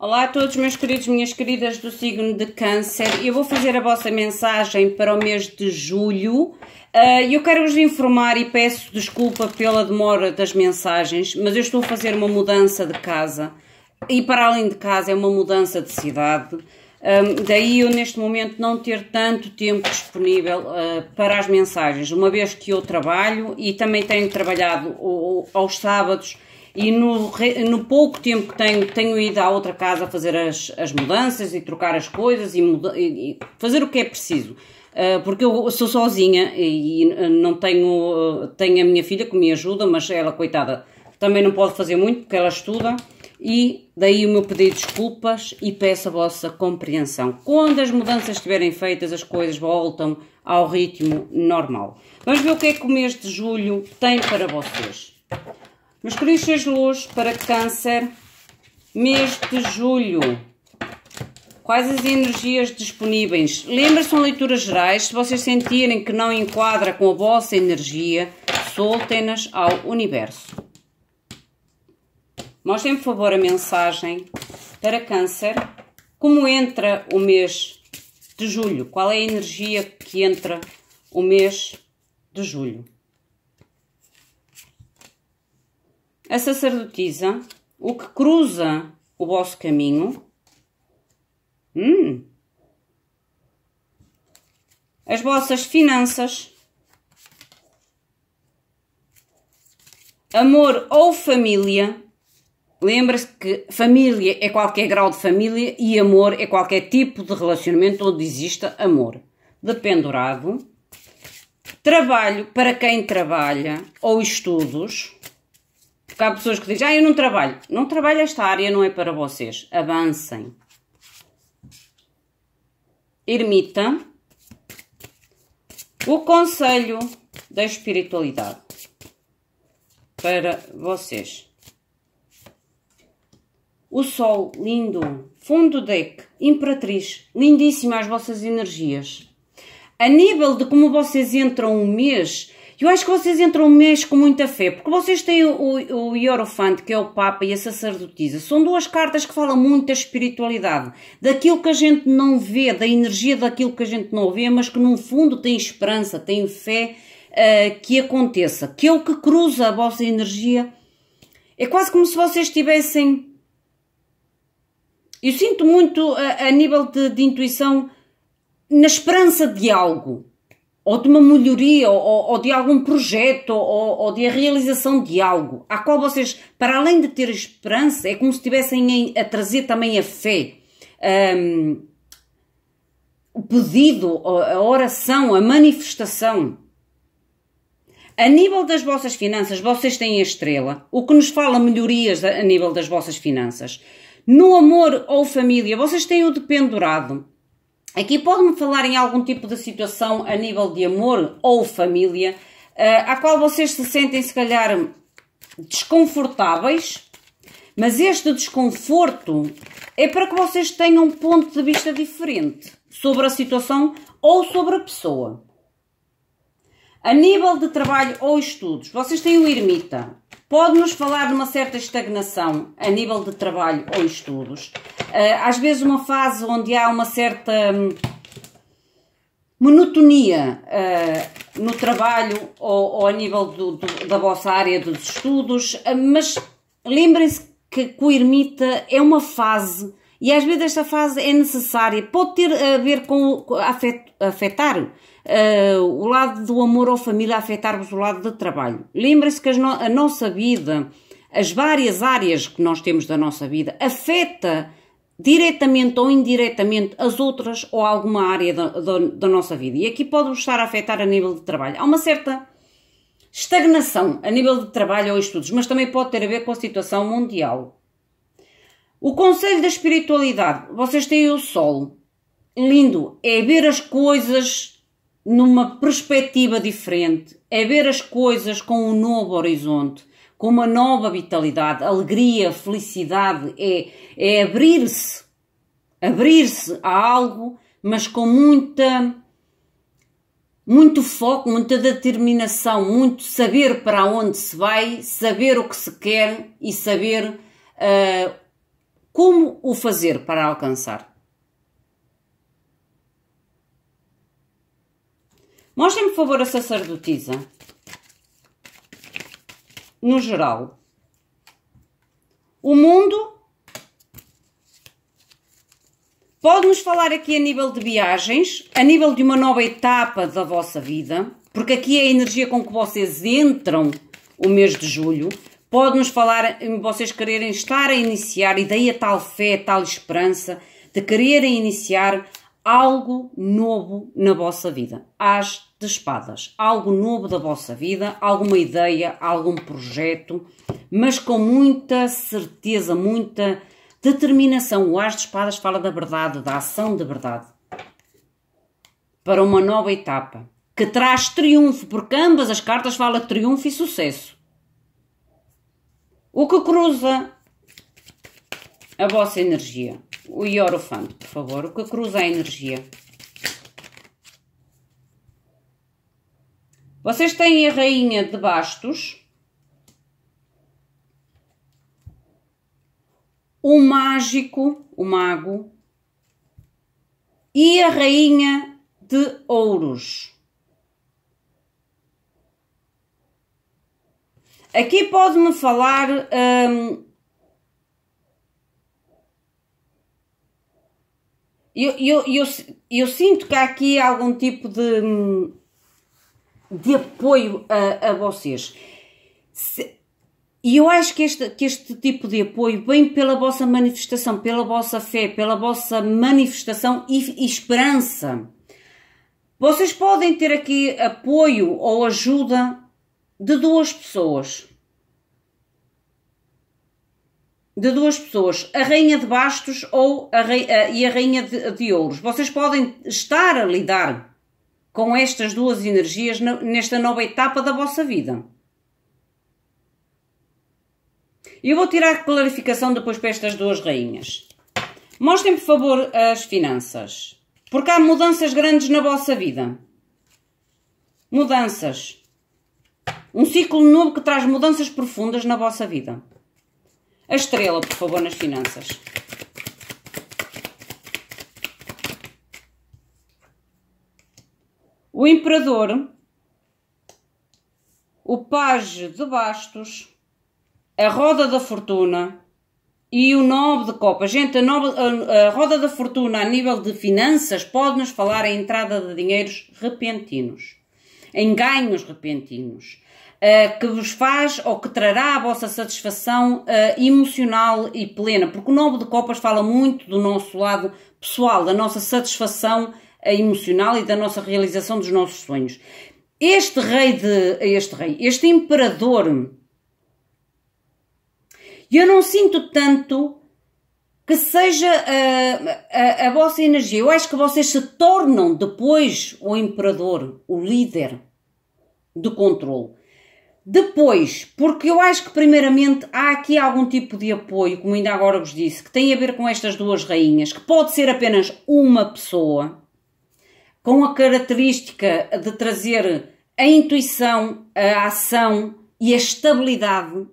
Olá a todos meus queridos, minhas queridas do signo de câncer. Eu vou fazer a vossa mensagem para o mês de julho. Eh, eu quero vos informar e peço desculpa pela demora das mensagens, mas eu estou a fazer uma mudança de casa. E para além de casa, é uma mudança de cidade. daí eu neste momento não ter tanto tempo disponível eh, para as mensagens, uma vez que eu trabalho e também tenho trabalhado aos sábados e no, no pouco tempo que tenho, tenho ido à outra casa fazer as, as mudanças e trocar as coisas e, muda, e, e fazer o que é preciso. Ah, porque eu sou sozinha e, ah, não tenho, ah, tenho a minha filha que me ajuda, mas ela, coitada, também não pode fazer muito porque ela estuda. E daí o meu pedido de desculpas e peço a vossa compreensão. Quando as mudanças estiverem feitas, as coisas voltam ao ritmo normal. Vamos ver o que é que o mês de julho tem para vocês. Mas as Luz para Câncer, mês de julho. Quais as energias disponíveis? Lembra-se, são leituras gerais. Se vocês sentirem que não enquadra com a vossa energia, soltem-nas ao universo. Mostrem, por favor, a mensagem para Câncer. Como entra o mês de julho? Qual é a energia que entra o mês de julho? a sacerdotisa, o que cruza o vosso caminho, hum, as vossas finanças, amor ou família. Lembra-se que família é qualquer grau de família e amor é qualquer tipo de relacionamento onde exista amor. Dependurado. Trabalho para quem trabalha ou estudos. Porque há pessoas que dizem, ah, eu não trabalho. Não trabalho esta área, não é para vocês. Avancem. Ermita. O conselho da espiritualidade para vocês. O sol, lindo. Fundo deck, imperatriz. Lindíssima as vossas energias. A nível de como vocês entram um mês, eu acho que vocês entram mês com muita fé, porque vocês têm o, o Hierofante, que é o Papa, e a sacerdotisa. São duas cartas que falam muito da espiritualidade, daquilo que a gente não vê, da energia daquilo que a gente não vê, mas que no fundo tem esperança, tem fé uh, que aconteça, que é o que cruza a vossa energia. É quase como se vocês tivessem. Eu sinto muito a, eh, a nível de, de intuição na esperança de algo ou de uma melhoria, ou, ou de algum projeto, ou, ou, de a realização de algo, a qual vocês, para além de ter esperança, é como se estivessem a trazer também a fé, um, o pedido, a oração, a manifestação. A nível das vossas finanças, vocês têm a estrela, o que nos fala melhorias a nível das vossas finanças. No amor ou família, vocês têm o dependurado. Aqui pode-me falar em algum tipo de situação a nível de amor ou família, uh, qual vocês se sentem, se calhar, desconfortáveis, mas este desconforto é para que vocês tenham um ponto de vista diferente sobre a situação ou sobre a pessoa. A nível de trabalho ou estudos, vocês têm o ermita. Pode-nos falar de uma certa estagnação a nível de trabalho ou estudos. Eh, às vezes uma fase onde há uma certa hum, monotonia uh, no trabalho ou, ou a nível do, do, da vossa área dos estudos, eh, mas lembrem-se que o ermita é uma fase e às vezes esta fase é necessária, pode ter a ver com afet, afetar uh, o lado do amor ou família, afetar-vos o lado do trabalho. Lembra-se que no, a nossa vida, as várias áreas que nós temos da nossa vida, afeta diretamente ou indiretamente as outras ou alguma área da, da, da nossa vida. E aqui pode-vos estar a afetar a nível de trabalho. Há uma certa estagnação a nível de trabalho ou estudos, mas também pode ter a ver com a situação mundial. O conselho da espiritualidade. Vocês têm o sol. Lindo. É ver as coisas numa perspectiva diferente. É ver as coisas com um novo horizonte, com uma nova vitalidade, alegria, felicidade. É, é abrir-se. Abrir-se a algo, mas com muita muito foco, muita determinação, muito saber para onde se vai, saber o que se quer e saber eh, como o fazer para alcançar? Mostrem-me, por favor, a sacerdotisa. No geral. O mundo pode-nos falar aqui a nível de viagens, a nível de uma nova etapa da vossa vida, porque aqui é a energia com que vocês entram o mês de julho. Pode-nos falar, vocês quererem estar a iniciar, e daí a tal fé, a tal esperança, de quererem iniciar algo novo na vossa vida. As de espadas. Algo novo da vossa vida, alguma ideia, algum projeto, mas com muita certeza, muita determinação. O As de espadas fala da verdade, da ação da verdade. Para uma nova etapa. Que traz triunfo, porque ambas as cartas falam triunfo e sucesso. O que cruza a vossa energia? O Iorofante, por favor. O que cruza a energia? Vocês têm a rainha de bastos. O mágico, o mago. E a rainha de ouros. Aqui pode-me falar. Hum, eu, eu, eu, eu, sinto que há aqui algum tipo de, de apoio a, a vocês. Se, e eu acho que este, que este tipo de apoio vem pela vossa manifestação, pela vossa fé, pela vossa manifestação e, e esperança. Vocês podem ter aqui apoio ou ajuda de duas pessoas. De duas pessoas, a Rainha de Bastos ou a rei, a, eh, e a Rainha de, de Ouros. Vocês podem estar a lidar com estas duas energias nesta nova etapa da vossa vida. Eu vou tirar clarificação depois para estas duas rainhas. Mostrem, por favor, as finanças. Porque há mudanças grandes na vossa vida. Mudanças. Um ciclo novo que traz mudanças profundas na vossa vida. A estrela, por favor, nas finanças. O imperador, o paje de bastos, a roda da fortuna e o nove de copas. Gente, a, nove, a, a roda da fortuna a nível de finanças pode-nos falar a entrada de dinheiros repentinos, em ganhos repentinos eh, que vos faz ou que trará a vossa satisfação uh, emocional e plena, porque o nome de Copas fala muito do nosso lado pessoal, da nossa satisfação eh, emocional e da nossa realização dos nossos sonhos. Este rei de este rei, este imperador, eu não sinto tanto que seja a, a, a, vossa energia. Eu acho que vocês se tornam depois o imperador, o líder do controle. Depois, porque eu acho que primeiramente há aqui algum tipo de apoio, como ainda agora vos disse, que tem a ver com estas duas rainhas, que pode ser apenas uma pessoa, com a característica de trazer a intuição, a ação e a estabilidade,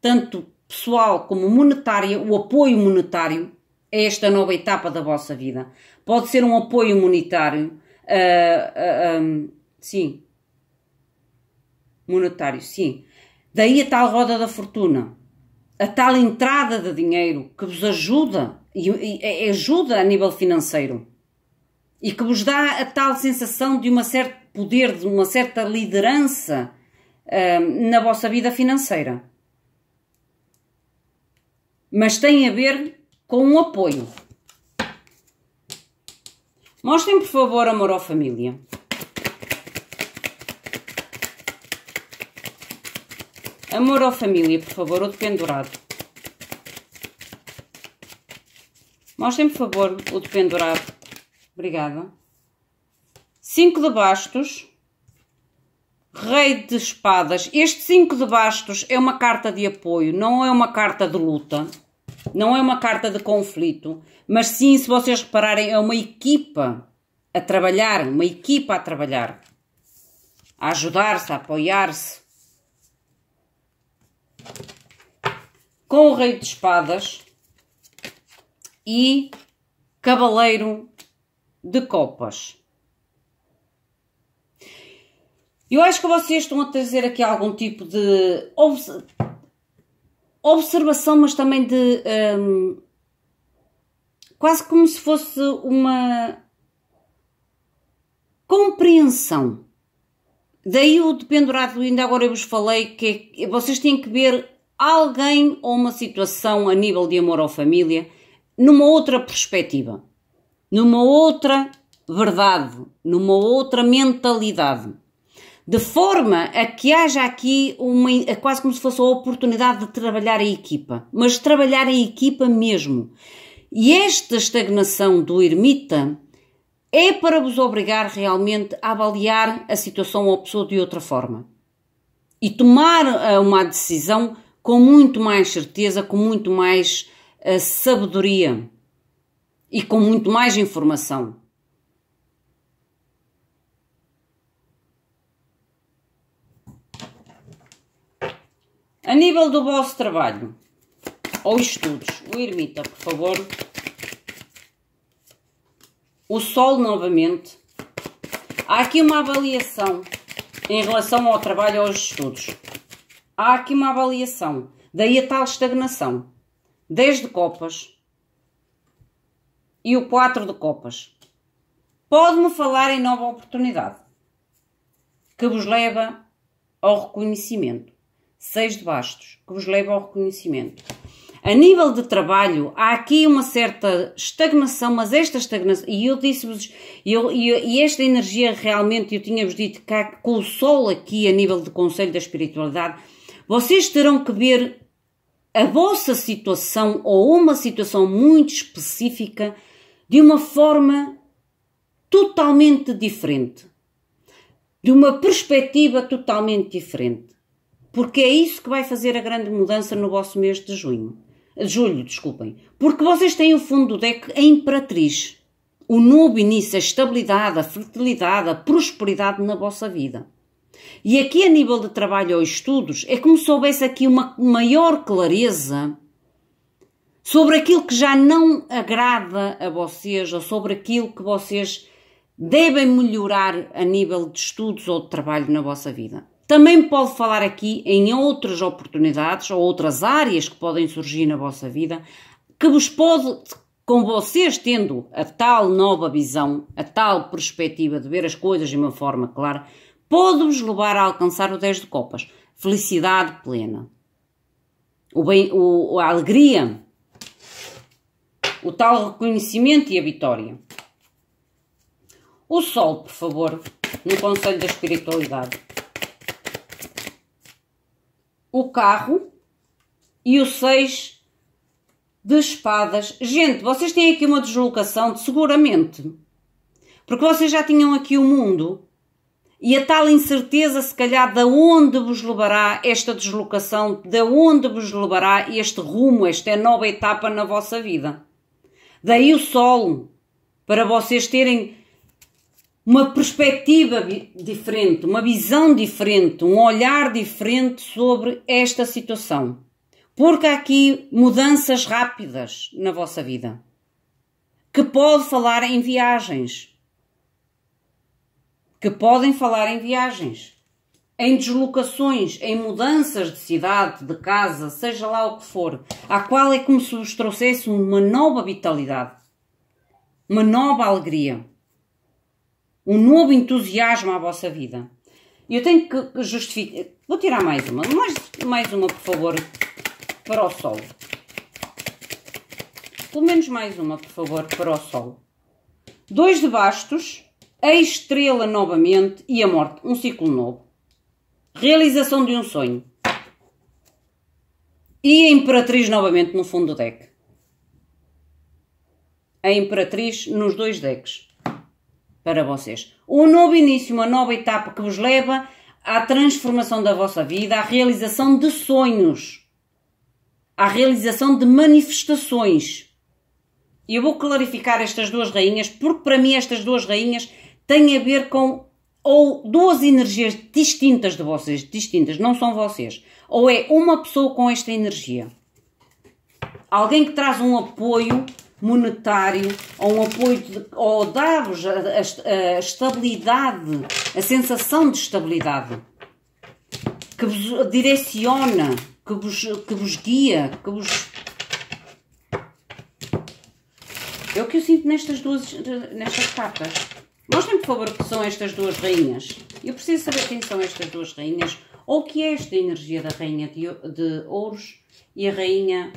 tanto pessoal como monetária, o apoio monetário a esta nova etapa da vossa vida. Pode ser um apoio monetário, uh, uh, um, sim, monetário, sim. Daí a tal roda da fortuna, a tal entrada de dinheiro que vos ajuda e, e ajuda a nível financeiro e que vos dá a tal sensação de um certo poder, de uma certa liderança uh, na vossa vida financeira. Mas tem a ver com um apoio. Mostrem, por favor, amor à família. Amor ou família, por favor, outro pendurado. Mostrem, por favor, o de pendurado. Obrigada. Cinco de bastos. Rei de espadas. Este cinco de bastos é uma carta de apoio, não é uma carta de luta. Não é uma carta de conflito. Mas sim, se vocês repararem, é uma equipa a trabalhar. Uma equipa a trabalhar. A ajudar-se, a apoiar-se com o Rei de Espadas e Cavaleiro de Copas. Eu acho que vocês estão a trazer aqui algum tipo de observação, mas também de. Um, quase como se fosse uma compreensão Daí o dependurado, ainda agora eu vos falei que é, vocês têm que ver alguém ou uma situação a nível de amor ou família numa outra perspectiva, numa outra verdade, numa outra mentalidade. De forma a que haja aqui uma, é quase como se fosse a oportunidade de trabalhar a equipa, mas trabalhar a equipa mesmo. E esta estagnação do ermita é para vos obrigar realmente a avaliar a situação ou a pessoa de outra forma e tomar eh, uma decisão com muito mais certeza, com muito mais eh, sabedoria e com muito mais informação. A nível do vosso trabalho ou estudos, o ermita, por favor o sol novamente. Há aqui uma avaliação em relação ao trabalho e aos estudos. Há aqui uma avaliação. Daí a tal estagnação. 10 de copas e o 4 de copas. Pode-me falar em nova oportunidade que vos leva ao reconhecimento. 6 de bastos que vos leva ao reconhecimento. A nível de trabalho, há aqui uma certa estagnação, mas esta estagnação, e eu disse-vos, eu, eu, e esta energia realmente, eu tinha-vos dito cá, com o sol aqui a nível de Conselho da Espiritualidade, vocês terão que ver a vossa situação ou uma situação muito específica de uma forma totalmente diferente, de uma perspectiva totalmente diferente, porque é isso que vai fazer a grande mudança no vosso mês de junho. Julho, desculpem. Porque vocês têm o fundo do deck a Imperatriz. O novo início, a estabilidade, a fertilidade, a prosperidade na vossa vida. E aqui, a nível de trabalho ou estudos, é como se houvesse aqui uma maior clareza sobre aquilo que já não agrada a vocês ou sobre aquilo que vocês devem melhorar a nível de estudos ou de trabalho na vossa vida. Também pode falar aqui em outras oportunidades ou outras áreas que podem surgir na vossa vida que vos pode, com vocês tendo a tal nova visão, a tal perspectiva de ver as coisas de uma forma clara, pode-vos levar a alcançar o 10 de copas. Felicidade plena. O bem, o, a alegria. O tal reconhecimento e a vitória. O sol, por favor, no Conselho da Espiritualidade o carro e o 6 de espadas. Gente, vocês têm aqui uma deslocação de seguramente. Porque vocês já tinham aqui o mundo. E a tal incerteza, se calhar, de onde vos levará esta deslocação, de onde vos levará este rumo, esta nova etapa na vossa vida. Daí o solo para vocês terem uma perspectiva diferente, uma visão diferente, um olhar diferente sobre esta situação. Porque há aqui mudanças rápidas na vossa vida. Que pode falar em viagens. Que podem falar em viagens. Em deslocações, em mudanças de cidade, de casa, seja lá o que for, a qual é como se vos trouxesse uma nova vitalidade, uma nova alegria um novo entusiasmo à vossa vida. Eu tenho que justificar. Vou tirar mais uma. Mais, mais uma, por favor, para o sol. Pelo menos mais uma, por favor, para o sol. Dois de bastos, a estrela novamente e a morte. Um ciclo novo. Realização de um sonho. E a Imperatriz novamente no fundo do deck. A Imperatriz nos dois decks para vocês. Um novo início, uma nova etapa que vos leva à transformação da vossa vida, à realização de sonhos, à realização de manifestações. E eu vou clarificar estas duas rainhas, porque para mim estas duas rainhas têm a ver com ou duas energias distintas de vocês, distintas, não são vocês. Ou é uma pessoa com esta energia. Alguém que traz um apoio monetário ou um apoio de, ou dar-vos a, a, estabilidade, a sensação de estabilidade que vos direciona, que vos, que vos guia, que vos. É o que eu sinto nestas duas nestas cartas. Mostrem, por favor, que são estas duas rainhas. Eu preciso saber quem são estas duas rainhas. Ou que é esta energia da rainha de, de ouros e a rainha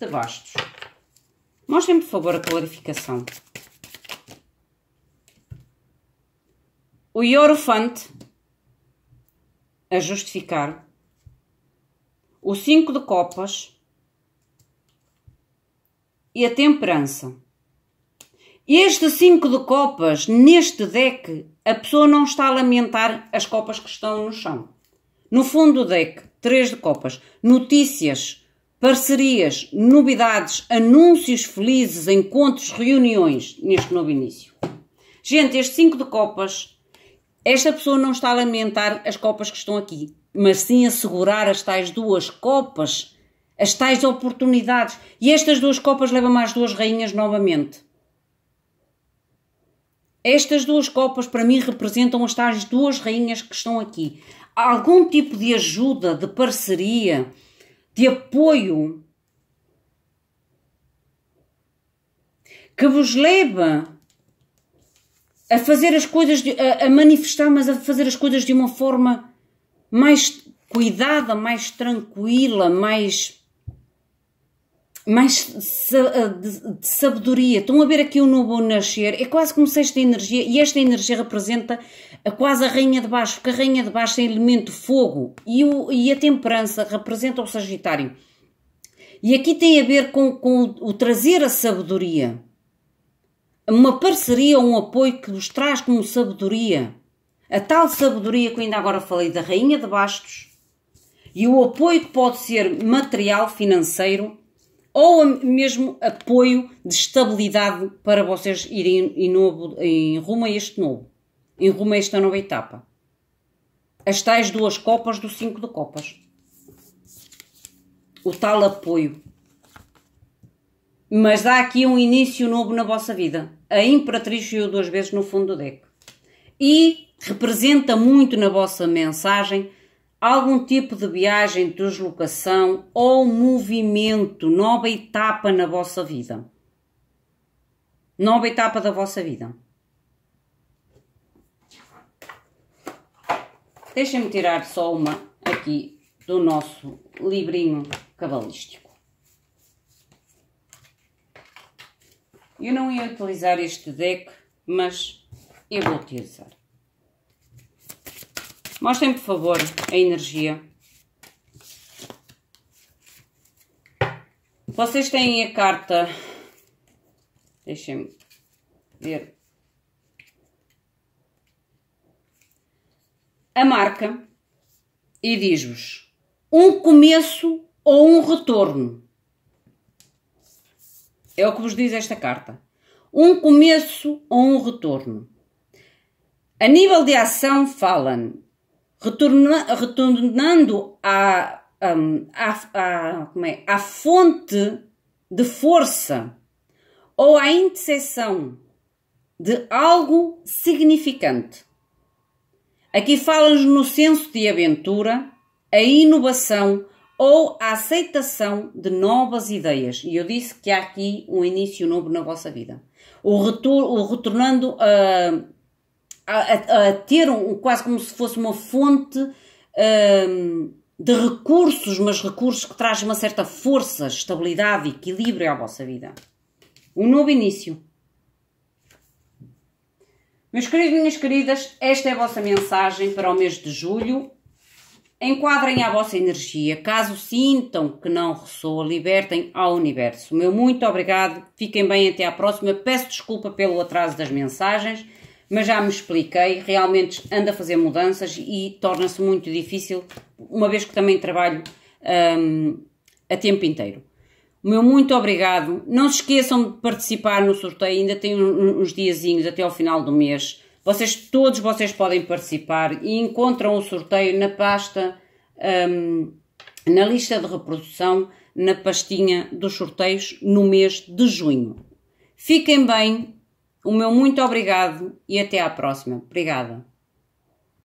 de bastos. Mostrem-me, por favor, a clarificação. O Iorofante a justificar. O 5 de copas e a temperança. Este 5 de copas, neste deck, a pessoa não está a lamentar as copas que estão no chão. No fundo do deck, 3 de copas. Notícias parcerias, novidades, anúncios felizes, encontros, reuniões neste novo início. Gente, este 5 de copas, esta pessoa não está a lamentar as copas que estão aqui, mas sim assegurar as tais duas copas, as tais oportunidades. E estas duas copas levam mais duas rainhas novamente. Estas duas copas para mim representam as tais duas rainhas que estão aqui. algum tipo de ajuda, de parceria, de apoio que vos leva a fazer as coisas, de, a, a manifestar, mas a fazer as coisas de uma forma mais cuidada, mais tranquila, mais mais eh, de sabedoria. Estão a ver aqui o um novo nascer. É quase como se esta energia, e esta energia representa a quase a rainha de baixo, porque a rainha de baixo tem é elemento fogo e, o, e a temperança representa o Sagitário. E aqui tem a ver com, com o, o trazer a sabedoria. Uma parceria ou um apoio que nos traz como sabedoria. A tal sabedoria que eu ainda agora falei da rainha de bastos e o apoio que pode ser material, financeiro, ou mesmo apoio de estabilidade para vocês irem em, novo, em rumo a este novo, em rumo a esta nova etapa. As tais duas copas do 5 de copas. O tal apoio. Mas há aqui um início novo na vossa vida. A Imperatriz viu duas vezes no fundo do deck. E representa muito na vossa mensagem algum tipo de viagem, deslocação ou movimento, nova etapa na vossa vida. Nova etapa da vossa vida. Deixem-me tirar só uma aqui do nosso livrinho cabalístico. Eu não ia utilizar este deck, mas eu vou utilizar. Mostrem, por favor, a energia. Vocês têm a carta. Deixem-me ver. A marca e diz-vos um começo ou um retorno. É o que vos diz esta carta. Um começo ou um retorno. A nível de ação, falam retorna, retornando à, um, à, à, é? à fonte de força ou à interseção de algo significante. Aqui fala-nos no senso de aventura, a inovação ou a aceitação de novas ideias. E eu disse que há aqui um início novo na vossa vida. O, retor o retornando a hum, a, a ter um, quase como se fosse uma fonte um, de recursos, mas recursos que trazem uma certa força, estabilidade, equilíbrio à vossa vida. Um novo início. Meus queridos, minhas queridas, esta é a vossa mensagem para o mês de julho. Enquadrem a vossa energia. Caso sintam que não ressoa, libertem ao universo. Meu muito obrigado. Fiquem bem até à próxima. Peço desculpa pelo atraso das mensagens mas já me expliquei, realmente anda a fazer mudanças e torna-se muito difícil, uma vez que também trabalho um, a tempo inteiro. O meu muito obrigado. Não se esqueçam de participar no sorteio, ainda tem uns diazinhos até ao final do mês. Vocês, todos vocês podem participar e encontram o sorteio na pasta, um, na lista de reprodução, na pastinha dos sorteios no mês de junho. Fiquem bem, o meu muito obrigado e até à próxima. Obrigada.